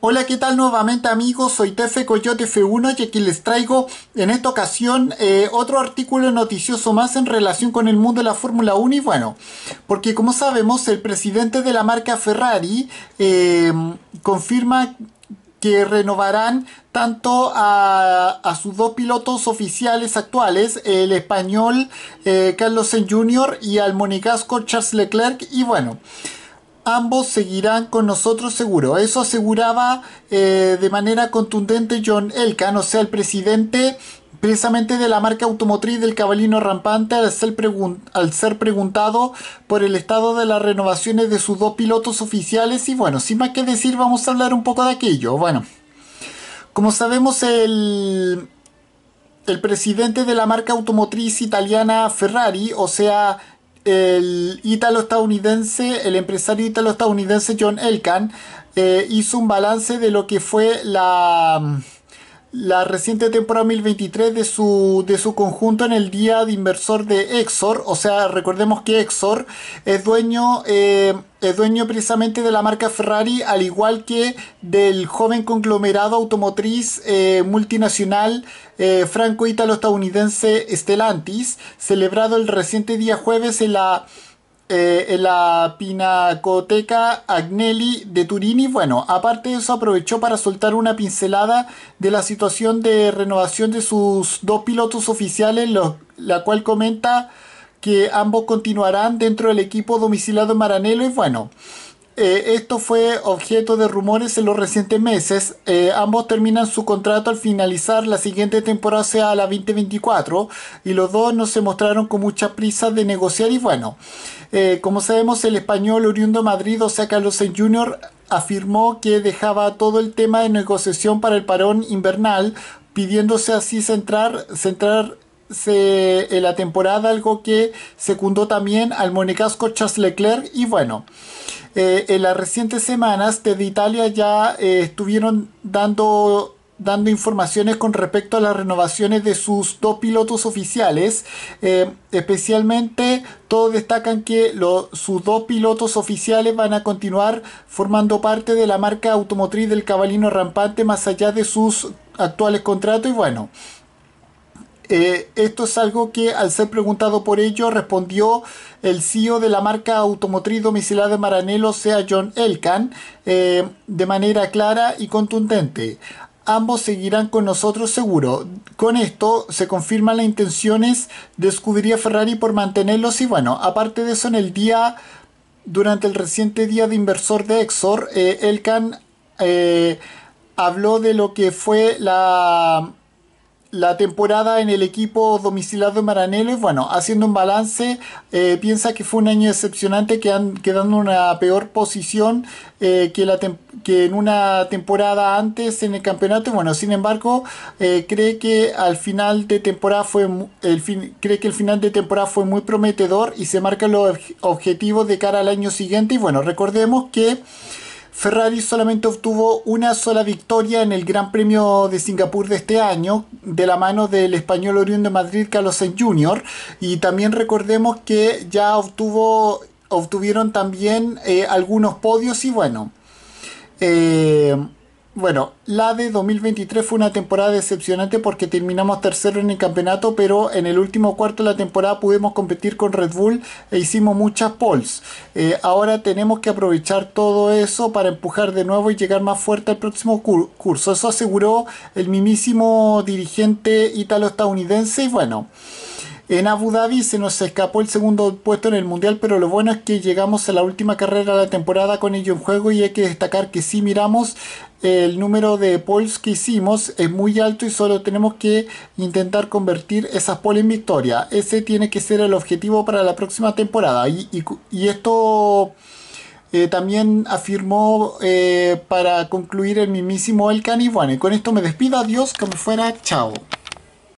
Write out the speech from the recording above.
Hola, ¿qué tal nuevamente amigos? Soy Tefe Coyote F1 y aquí les traigo en esta ocasión eh, otro artículo noticioso más en relación con el mundo de la Fórmula 1 y bueno, porque como sabemos el presidente de la marca Ferrari em, confirma que renovarán tanto a, sus dos pilotos oficiales actuales, el español eh, Carlos Sainz Jr. y al monegasco Charles Leclerc y bueno ambos seguirán con nosotros seguro. Eso aseguraba eh, de manera contundente John Elkan, o sea, el presidente precisamente de la marca automotriz del cabalino rampante al ser, al ser, preguntado por el estado de las renovaciones de sus dos pilotos oficiales y bueno, sin más que decir vamos a hablar un poco de aquello. Bueno, como sabemos el, el presidente de la marca automotriz italiana Ferrari, o sea, el ítalo-estadounidense, el empresario ítalo-estadounidense John Elkan eh, hizo un balance de lo que fue la la reciente temporada 2023 de su, de su conjunto en el día de inversor de Exor. O sea, recordemos que Exor es dueño, eh, es dueño precisamente de la marca Ferrari, al igual que del joven conglomerado automotriz eh, multinacional eh, franco-ítalo-estadounidense Stellantis, celebrado el reciente día jueves en la eh, en la Pinacoteca Agnelli de Turín bueno, aparte de eso aprovechó para soltar una pincelada de la situación de renovación de sus dos pilotos oficiales, la cual comenta que ambos continuarán dentro del equipo domiciliado en Maranello y bueno, eh, esto fue objeto de rumores en los recientes meses. Eh, ambos terminan su contrato al finalizar la siguiente temporada, o sea, la 2024, y los dos no se mostraron con mucha prisa de negociar. Y bueno, eh, como sabemos, el español oriundo Madrid, o sea, Carlos Sainz Jr., afirmó que dejaba todo el tema de negociación para el parón invernal, pidiéndose así centrar, centrar en la temporada, algo que secundó también al monegasco Charles Leclerc. Y bueno, eh, en las recientes semanas desde Italia ya eh, estuvieron dando dando informaciones con respecto a las renovaciones de sus dos pilotos oficiales. Eh, especialmente todos destacan que sus dos pilotos oficiales van a continuar formando parte de la marca automotriz del cabalino rampante más allá de sus actuales contratos y bueno, eh, esto es algo que al ser preguntado por ello respondió el CEO de la marca automotriz domiciliada de Maranello, sea John Elkan, eh, de manera clara y contundente. Ambos seguirán con nosotros seguro. Con esto se confirman las intenciones de Scuderia Ferrari por mantenerlos y bueno, aparte de eso en el día, durante el reciente día de inversor de Exor, eh, Elkan habló de lo que fue la la temporada en el equipo domiciliado de Maranello y bueno, haciendo un balance, eh, piensa que fue un año excepcionante que han quedando en una peor posición eh, que, la que en una temporada antes en el campeonato. Bueno, sin embargo, eh, cree que al final de temporada fue el cree que el final de temporada fue muy prometedor y se marcan los objetivos de cara al año siguiente. Y bueno, recordemos que Ferrari solamente obtuvo una sola victoria en el Gran Premio de Singapur de este año, de la mano del español oriundo de Madrid, Carlos Sainz Jr. Y también recordemos que ya obtuvo, obtuvieron también eh, algunos podios y bueno. Eh, bueno, la de 2023 fue una temporada decepcionante porque terminamos tercero en el campeonato, pero en el último cuarto de la temporada pudimos competir con Red Bull e hicimos muchas polls. Eh, ahora tenemos que aprovechar todo eso para empujar de nuevo y llegar más fuerte al próximo curso. Eso aseguró el mismísimo dirigente ítalo-estadounidense y bueno. En Abu Dhabi se nos escapó el segundo puesto en el mundial, pero lo bueno es que llegamos a la última carrera de la temporada con ello en juego y hay que destacar que si miramos el número de polls que hicimos es muy alto y solo tenemos que intentar convertir esas polls en victoria. Ese tiene que ser el objetivo para la próxima temporada. Y, esto eh, también afirmó eh, para concluir el mismísimo El Y Con esto me despido, adiós, como fuera, chao.